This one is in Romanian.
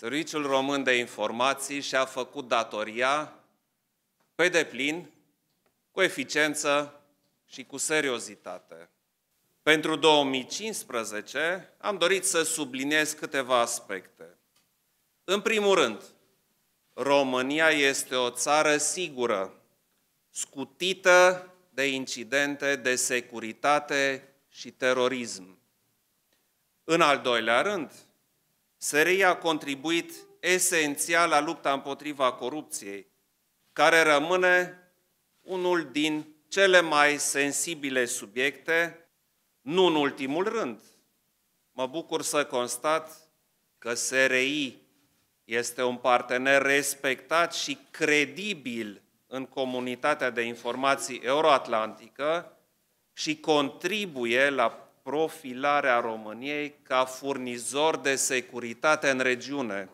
Serviciul Român de Informații și-a făcut datoria pe deplin, cu eficiență și cu seriozitate. Pentru 2015 am dorit să subliniez câteva aspecte. În primul rând, România este o țară sigură, scutită de incidente de securitate și terorism. În al doilea rând, SRI a contribuit esențial la lupta împotriva corupției, care rămâne unul din cele mai sensibile subiecte, nu în ultimul rând. Mă bucur să constat că SRI este un partener respectat și credibil în comunitatea de informații euroatlantică și contribuie la profilarea României ca furnizor de securitate în regiune.